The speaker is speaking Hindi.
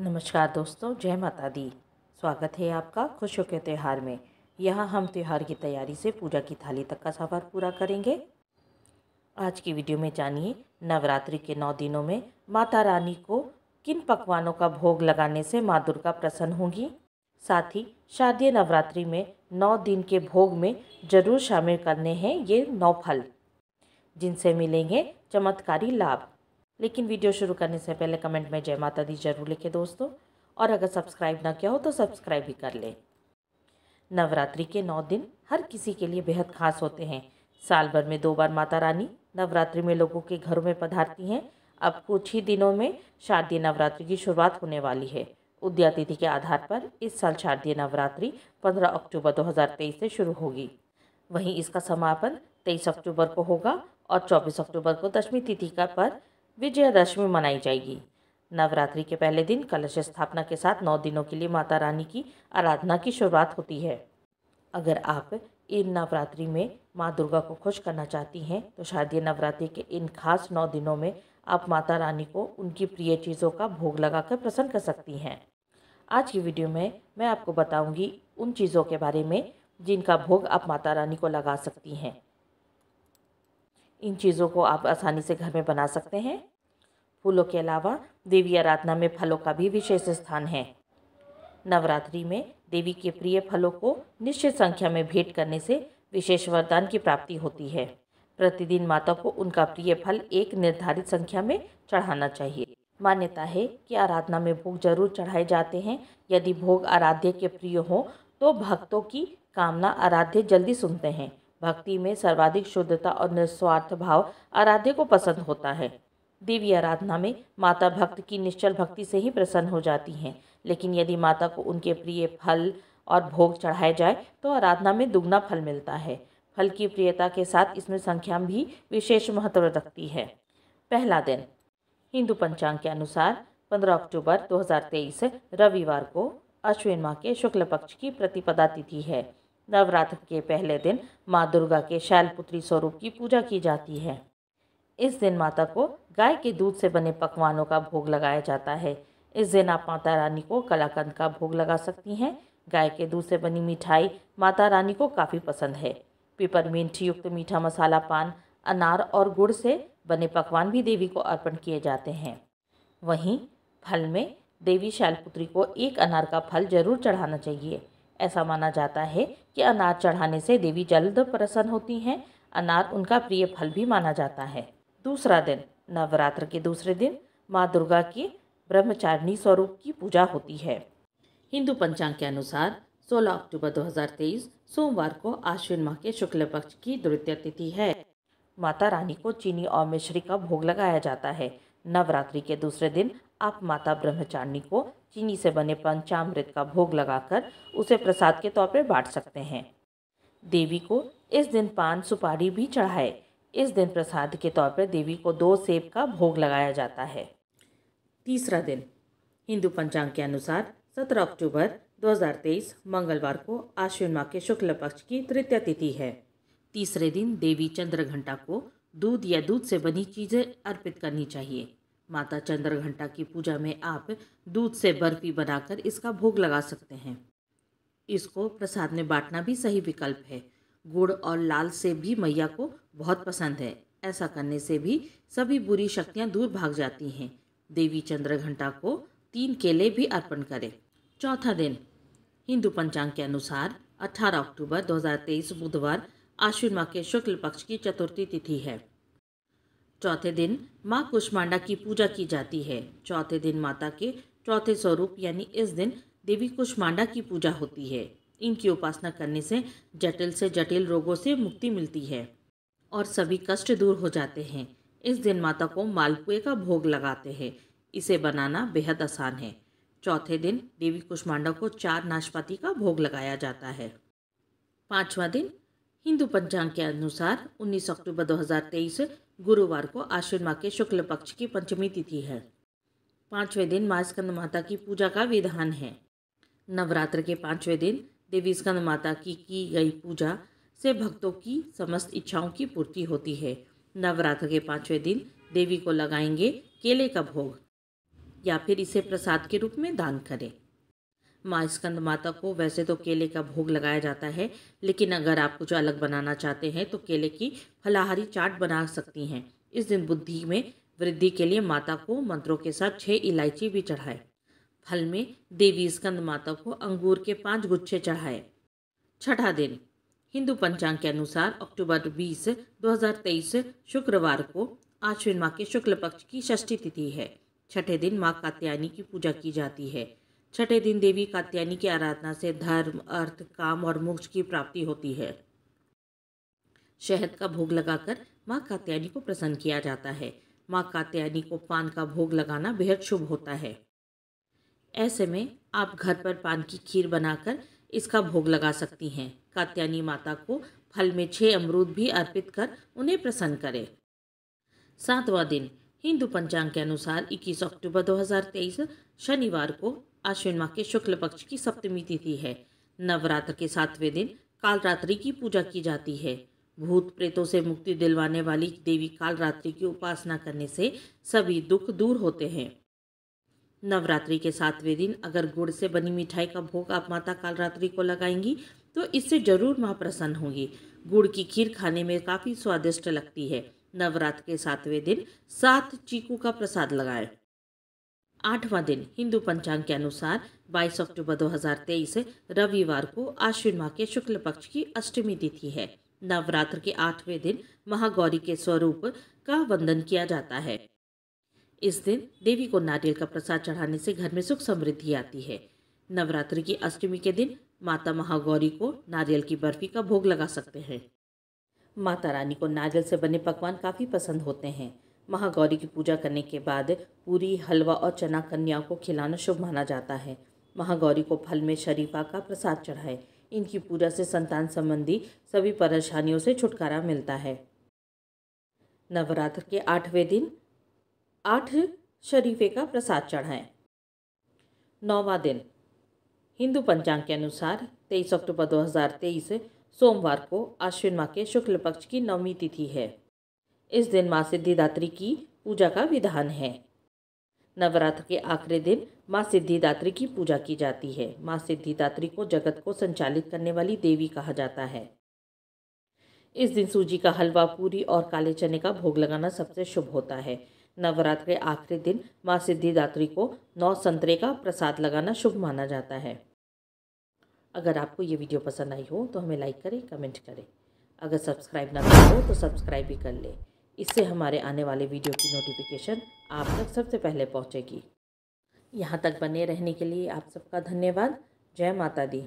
नमस्कार दोस्तों जय माता दी स्वागत है आपका खुशियों के त्यौहार में यहाँ हम त्यौहार की तैयारी से पूजा की थाली तक का सफ़र पूरा करेंगे आज की वीडियो में जानिए नवरात्रि के नौ दिनों में माता रानी को किन पकवानों का भोग लगाने से माँ दुर्गा प्रसन्न होंगी साथ ही शारदीय नवरात्रि में नौ दिन के भोग में ज़रूर शामिल करने हैं ये नौ फल जिनसे मिलेंगे चमत्कारी लाभ लेकिन वीडियो शुरू करने से पहले कमेंट में जय माता दी जरूर लिखें दोस्तों और अगर सब्सक्राइब ना किया हो तो सब्सक्राइब भी कर लें नवरात्रि के नौ दिन हर किसी के लिए बेहद खास होते हैं साल भर में दो बार माता रानी नवरात्रि में लोगों के घरों में पधारती हैं अब कुछ ही दिनों में शारदीय नवरात्रि की शुरुआत होने वाली है उद्या तिथि के आधार पर इस साल शारदीय नवरात्रि 15 अक्टूबर 2023 से शुरू होगी वहीं इसका समापन 23 अक्टूबर को होगा और 24 अक्टूबर को दशमी तिथि का पर विजयादशमी मनाई जाएगी नवरात्रि के पहले दिन कलश स्थापना के साथ नौ दिनों के लिए माता रानी की आराधना की शुरुआत होती है अगर आप इन नवरात्रि में माँ दुर्गा को खुश करना चाहती हैं तो शारदीय नवरात्रि के इन खास नौ दिनों में आप माता रानी को उनकी प्रिय चीज़ों का भोग लगाकर प्रसन्न कर सकती हैं आज की वीडियो में मैं आपको बताऊंगी उन चीज़ों के बारे में जिनका भोग आप माता रानी को लगा सकती हैं इन चीज़ों को आप आसानी से घर में बना सकते हैं फूलों के अलावा देवी आराधना में फलों का भी विशेष स्थान है नवरात्रि में देवी के प्रिय फलों को निश्चित संख्या में भेंट करने से विशेष वरदान की प्राप्ति होती है प्रतिदिन माता को उनका प्रिय फल एक निर्धारित संख्या में चढ़ाना चाहिए मान्यता है कि आराधना में भोग जरूर चढ़ाए जाते हैं यदि भोग आराध्य के प्रिय हो तो भक्तों की कामना आराध्य जल्दी सुनते हैं भक्ति में सर्वाधिक शुद्धता और निस्वार्थ भाव आराध्य को पसंद होता है देवी आराधना में माता भक्त की निश्चल भक्ति से ही प्रसन्न हो जाती हैं लेकिन यदि माता को उनके प्रिय फल और भोग चढ़ाए जाए तो आराधना में दुगना फल मिलता है फल की प्रियता के साथ इसमें संख्या भी विशेष महत्व रखती है पहला दिन हिंदू पंचांग के अनुसार 15 अक्टूबर 2023 रविवार को अश्विन माह के शुक्ल पक्ष की प्रतिपदा तिथि है नवरात्र के पहले दिन माँ दुर्गा के शैलपुत्री स्वरूप की पूजा की जाती है इस दिन माता को गाय के दूध से बने पकवानों का भोग लगाया जाता है इस दिन आप माता रानी को कलाकंद का भोग लगा सकती हैं गाय के दूध से बनी मिठाई माता रानी को काफ़ी पसंद है पिपरमिंट युक्त मीठा मसाला पान अनार और गुड़ से बने पकवान भी देवी को अर्पण किए जाते हैं वहीं फल में देवी शैलपुत्री को एक अनार का फल जरूर चढ़ाना चाहिए ऐसा माना जाता है कि अनार चढ़ाने से देवी जल्द प्रसन्न होती हैं अनार उनका प्रिय फल भी माना जाता है दूसरा दिन नवरात्र के दूसरे दिन माँ दुर्गा की ब्रह्मचारिणी स्वरूप की पूजा होती है हिंदू पंचांग के अनुसार 16 अक्टूबर 2023 सोमवार को आश्विन माह के शुक्ल पक्ष की द्वितीय तिथि है माता रानी को चीनी और मिश्री का भोग लगाया जाता है नवरात्रि के दूसरे दिन आप माता ब्रह्मचारिणी को चीनी से बने पंचामृत का भोग लगाकर उसे प्रसाद के तौर पर बांट सकते हैं देवी को इस दिन पान सुपारी भी चढ़ाए इस दिन प्रसाद के तौर पर देवी को दो सेब का भोग लगाया जाता है तीसरा दिन हिंदू पंचांग के अनुसार सत्रह अक्टूबर 2023 मंगलवार को आश्विन माह के शुक्ल पक्ष की तृतीय तिथि है तीसरे दिन देवी चंद्र घंटा को दूध या दूध से बनी चीज़ें अर्पित करनी चाहिए माता चंद्र घंटा की पूजा में आप दूध से बर्फी बनाकर इसका भोग लगा सकते हैं इसको प्रसाद में बांटना भी सही विकल्प है गुड़ और लाल से भी मैया को बहुत पसंद है ऐसा करने से भी सभी बुरी शक्तियाँ दूर भाग जाती हैं देवी चंद्र को तीन केले भी अर्पण करें चौथा दिन हिंदू पंचांग के अनुसार 18 अक्टूबर 2023 बुधवार आश्विन माह के शुक्ल पक्ष की चतुर्थी तिथि है चौथे दिन माँ कुष्मांडा की पूजा की जाती है चौथे दिन माता के चौथे स्वरूप यानी इस दिन देवी कुष्मांडा की पूजा होती है इनकी उपासना करने से जटिल से जटिल रोगों से मुक्ति मिलती है और सभी कष्ट दूर हो जाते हैं इस दिन माता को मालपुए का भोग लगाते हैं इसे बनाना बेहद आसान है चौथे दिन देवी कुष्मांडा को चार नाशपाती का भोग लगाया जाता है पाँचवा दिन हिंदू पंचांग के अनुसार 19 अक्टूबर 2023 गुरुवार को आश्विन माह के शुक्ल पक्ष की पंचमी तिथि है पाँचवें दिन माँ स्कंद माता की पूजा का विधान है नवरात्र के पाँचवें दिन देवी स्कंद माता की की गई पूजा से भक्तों की समस्त इच्छाओं की पूर्ति होती है नवरात्र के पाँचवें दिन देवी को लगाएंगे केले का भोग या फिर इसे प्रसाद के रूप में दान करें माँ स्कंद माता को वैसे तो केले का भोग लगाया जाता है लेकिन अगर आप कुछ अलग बनाना चाहते हैं तो केले की फलाहारी चाट बना सकती हैं इस दिन बुद्धि में वृद्धि के लिए माता को मंत्रों के साथ छः इलायची भी चढ़ाएं फल में देवी स्कंद माता को अंगूर के पांच गुच्छे चढ़ाए छठा दिन हिंदू पंचांग के अनुसार अक्टूबर 20 2023 शुक्रवार को आश्विन माह के शुक्ल पक्ष की षष्ठी तिथि है छठे दिन माँ कात्यायनी की पूजा की जाती है छठे दिन देवी कात्यायनी की आराधना से धर्म अर्थ काम और मोक्ष की प्राप्ति होती है शहद का भोग लगाकर माँ कात्यायनी को प्रसन्न किया जाता है माँ कात्यायनी को पान का भोग लगाना बेहद शुभ होता है ऐसे में आप घर पर पान की खीर बनाकर इसका भोग लगा सकती हैं कात्यानी माता को फल में छः अमरूद भी अर्पित कर उन्हें प्रसन्न करें सातवां दिन हिंदू पंचांग के अनुसार 21 अक्टूबर 2023 शनिवार को आश्विन माह के शुक्ल पक्ष की सप्तमी तिथि है नवरात्र के सातवें दिन कालरात्रि की पूजा की जाती है भूत प्रेतों से मुक्ति दिलवाने वाली देवी कालरात्रि की उपासना करने से सभी दुख दूर होते हैं नवरात्रि के सातवें दिन अगर गुड़ से बनी मिठाई का भोग आप माता कालरात्रि को लगाएंगी तो इससे जरूर माँ प्रसन्न होंगी गुड़ की खीर खाने में काफ़ी स्वादिष्ट लगती है नवरात्र के सातवें दिन सात चीकू का प्रसाद लगाएं आठवां दिन हिंदू पंचांग के अनुसार 22 अक्टूबर 2023 रविवार को आश्विन माह के शुक्ल पक्ष की अष्टमी तिथि है नवरात्र के आठवें दिन महागौरी के स्वरूप का वंदन किया जाता है इस दिन देवी को नारियल का प्रसाद चढ़ाने से घर में सुख समृद्धि आती है नवरात्रि की अष्टमी के दिन माता महागौरी को नारियल की बर्फी का भोग लगा सकते हैं माता रानी को नारियल से बने पकवान काफ़ी पसंद होते हैं महागौरी की पूजा करने के बाद पूरी हलवा और चना कन्याओं को खिलाना शुभ माना जाता है महागौरी को फल में शरीफा का प्रसाद चढ़ाए इनकी पूजा से संतान संबंधी सभी परेशानियों से छुटकारा मिलता है नवरात्र के आठवें दिन आठ शरीफे का प्रसाद चढ़ाएं नौवा दिन हिंदू पंचांग के अनुसार तेईस अक्टूबर 2023 सोमवार को आश्विन माह के शुक्ल पक्ष की नवमी तिथि है इस दिन माँ सिद्धिदात्री की पूजा का विधान है नवरात्र के आखिरी दिन माँ सिद्धिदात्री की पूजा की जाती है माँ सिद्धिदात्री को जगत को संचालित करने वाली देवी कहा जाता है इस दिन सूजी का हलवा पूरी और काले चने का भोग लगाना सबसे शुभ होता है नवरात्र के आखिरी दिन माँ सिद्धिदात्री को नौ संतरे का प्रसाद लगाना शुभ माना जाता है अगर आपको ये वीडियो पसंद आई हो तो हमें लाइक करें कमेंट करें अगर सब्सक्राइब ना करें हो तो सब्सक्राइब भी कर लें इससे हमारे आने वाले वीडियो की नोटिफिकेशन आप तक सबसे पहले पहुँचेगी यहाँ तक बने रहने के लिए आप सबका धन्यवाद जय माता दी